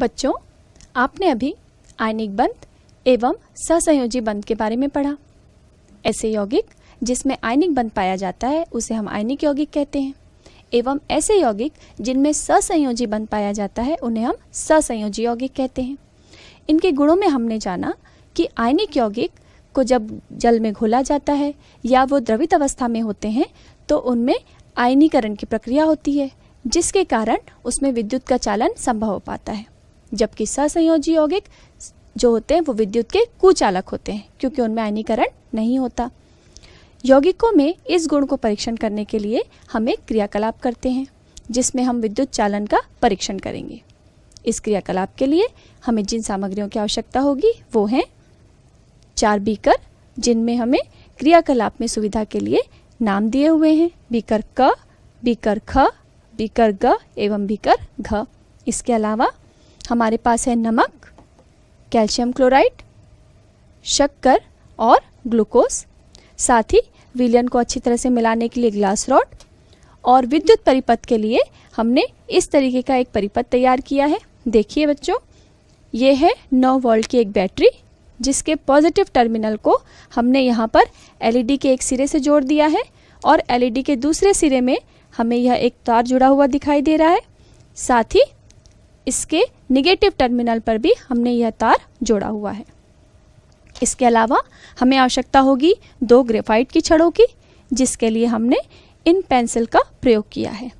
बच्चों आपने अभी आयनिक बंध एवं ससंयोजी बंध के बारे में पढ़ा ऐसे यौगिक जिसमें आयनिक बंध पाया जाता है उसे हम आयनिक यौगिक कहते हैं एवं ऐसे यौगिक जिनमें ससंयोजी बंध पाया जाता है उन्हें हम ससंयोजी यौगिक कहते हैं इनके गुणों में हमने जाना कि आयनिक यौगिक को जब जल में घोला जाता है या वो द्रवित अवस्था में होते हैं तो उनमें आयनीकरण की प्रक्रिया होती है जिसके कारण उसमें विद्युत का चालन संभव हो पाता है जबकि ससंयोजी यौगिक जो होते हैं वो विद्युत के कुचालक होते हैं क्योंकि उनमें आयनीकरण नहीं होता यौगिकों में इस गुण को परीक्षण करने के लिए हम एक क्रियाकलाप करते हैं जिसमें हम विद्युत चालन का परीक्षण करेंगे इस क्रियाकलाप के लिए हमें जिन सामग्रियों की आवश्यकता होगी वो हैं चार बीकर जिनमें हमें क्रियाकलाप में सुविधा के लिए नाम दिए हुए हैं बीकर क बीकर ख बीकर ग एवं बीकर घ इसके अलावा हमारे पास है नमक कैल्शियम क्लोराइड शक्कर और ग्लूकोज साथ ही विलियन को अच्छी तरह से मिलाने के लिए ग्लास रॉड और विद्युत परिपथ के लिए हमने इस तरीके का एक परिपथ तैयार किया है देखिए बच्चों ये है 9 वोल्ट की एक बैटरी जिसके पॉजिटिव टर्मिनल को हमने यहाँ पर एलईडी के एक सिरे से जोड़ दिया है और एलईडी के दूसरे सिरे में हमें यह एक तार जुड़ा हुआ दिखाई दे रहा है साथ ही इसके निगेटिव टर्मिनल पर भी हमने यह तार जोड़ा हुआ है इसके अलावा हमें आवश्यकता होगी दो ग्रेफाइट की छड़ों की जिसके लिए हमने इन पेंसिल का प्रयोग किया है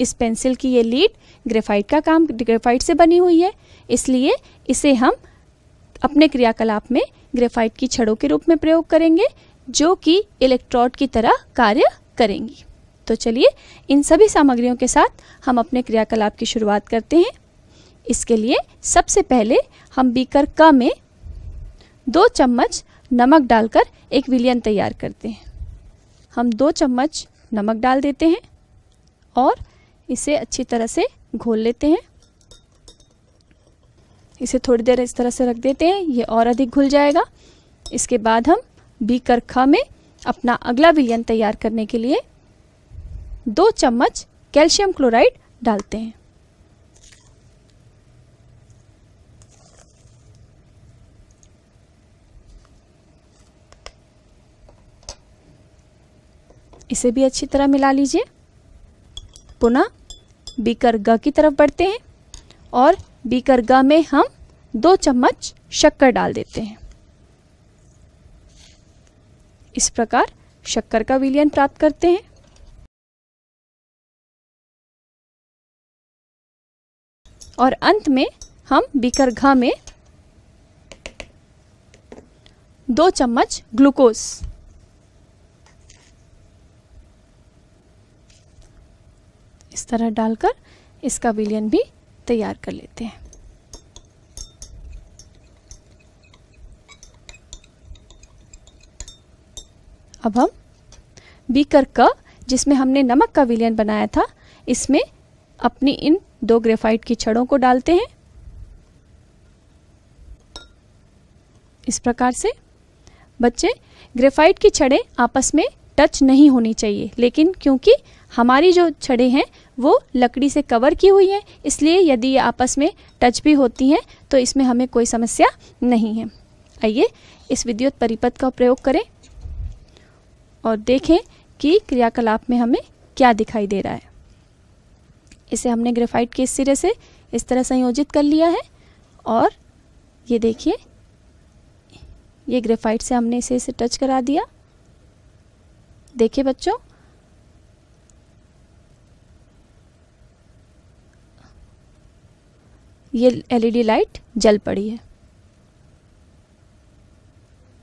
इस पेंसिल की ये लीड ग्रेफाइट का काम ग्रेफाइट से बनी हुई है इसलिए इसे हम अपने क्रियाकलाप में ग्रेफाइट की छड़ों के रूप में प्रयोग करेंगे जो कि इलेक्ट्रॉड की तरह कार्य करेंगी तो चलिए इन सभी सामग्रियों के साथ हम अपने क्रियाकलाप की शुरुआत करते हैं इसके लिए सबसे पहले हम बीकर क में दो चम्मच नमक डालकर एक विलियन तैयार करते हैं हम दो चम्मच नमक डाल देते हैं और इसे अच्छी तरह से घोल लेते हैं इसे थोड़ी देर इस तरह से रख देते हैं ये और अधिक घुल जाएगा इसके बाद हम बीकर ख में अपना अगला विलियन तैयार करने के लिए दो चम्मच कैल्शियम क्लोराइड डालते हैं इसे भी अच्छी तरह मिला लीजिए पुनः बीकर ग की तरफ बढ़ते हैं और बीकर ग में हम दो चम्मच शक्कर डाल देते हैं इस प्रकार शक्कर का विलियन प्राप्त करते हैं और अंत में हम बीकर घा में दो चम्मच ग्लूकोज तरह डालकर इसका बिलियन भी तैयार कर लेते हैं अब हम बीकर का जिसमें हमने नमक का विलियन बनाया था इसमें अपनी इन दो ग्रेफाइट की छड़ों को डालते हैं इस प्रकार से बच्चे ग्रेफाइट की छड़ें आपस में टच नहीं होनी चाहिए लेकिन क्योंकि हमारी जो छड़े हैं वो लकड़ी से कवर की हुई हैं इसलिए यदि ये आपस में टच भी होती हैं तो इसमें हमें कोई समस्या नहीं है आइए इस विद्युत परिपथ का प्रयोग करें और देखें कि क्रियाकलाप में हमें क्या दिखाई दे रहा है इसे हमने ग्रेफाइट के इस सिरे से इस तरह संयोजित कर लिया है और ये देखिए ये ग्रेफाइट से हमने इसे इसे टच करा दिया देखिए बच्चों ये एलईडी लाइट जल पड़ी है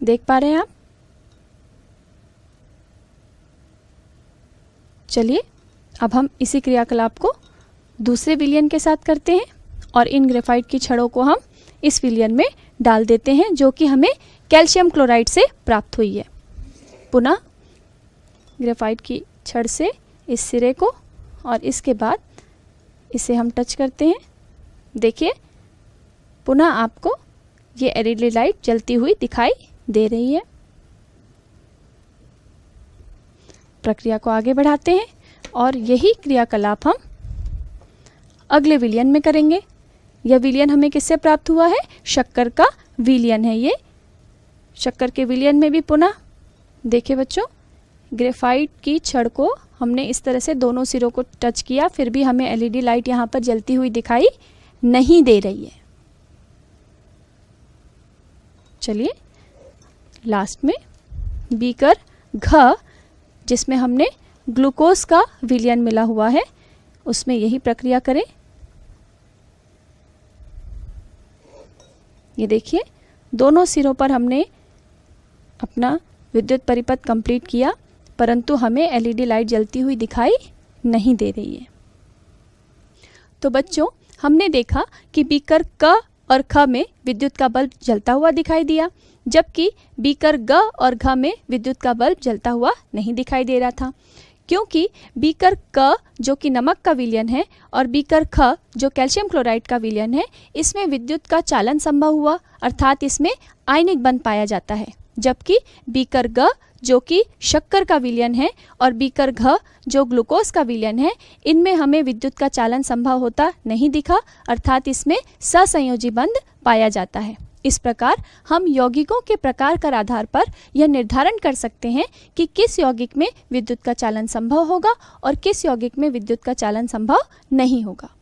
देख पा रहे हैं आप चलिए अब हम इसी क्रियाकलाप को दूसरे विलियन के साथ करते हैं और इन ग्रेफाइट की छड़ों को हम इस विलियन में डाल देते हैं जो कि हमें कैल्शियम क्लोराइड से प्राप्त हुई है पुनः ग्रेफाइट की छड़ से इस सिरे को और इसके बाद इसे हम टच करते हैं देखिए पुनः आपको ये एलईडी लाइट जलती हुई दिखाई दे रही है प्रक्रिया को आगे बढ़ाते हैं और यही क्रियाकलाप हम अगले विलियन में करेंगे यह विलियन हमें किससे प्राप्त हुआ है शक्कर का विलियन है ये शक्कर के विलियन में भी पुनः देखे बच्चों ग्रेफाइट की छड़ को हमने इस तरह से दोनों सिरों को टच किया फिर भी हमें एलईडी लाइट e यहाँ पर जलती हुई दिखाई नहीं दे रही है चलिए लास्ट में बीकर घ जिसमें हमने ग्लूकोज का विलियन मिला हुआ है उसमें यही प्रक्रिया करें ये देखिए दोनों सिरों पर हमने अपना विद्युत परिपथ कंप्लीट किया परंतु हमें एलईडी लाइट e जलती हुई दिखाई नहीं दे रही है तो बच्चों हमने देखा कि बीकर क और ख में विद्युत का बल्ब जलता हुआ दिखाई दिया जबकि बीकर ग और घ में विद्युत का बल्ब जलता हुआ नहीं दिखाई दे रहा था क्योंकि बीकर क जो कि नमक का विलयन है और बीकर ख जो कैल्शियम क्लोराइड का विलयन है इसमें विद्युत का चालन संभव हुआ अर्थात इसमें आयनिक बन पाया जाता है जबकि बीकर ग जो कि शक्कर का विलयन है और बीकर घ जो ग्लूकोज का विलयन है इनमें हमें विद्युत का चालन संभव होता नहीं दिखा अर्थात इसमें ससंयोजी बंध पाया जाता है इस प्रकार हम यौगिकों के प्रकार कर आधार पर यह निर्धारण कर सकते हैं कि किस यौगिक में विद्युत का चालन संभव होगा और किस यौगिक में विद्युत का चालन संभव नहीं होगा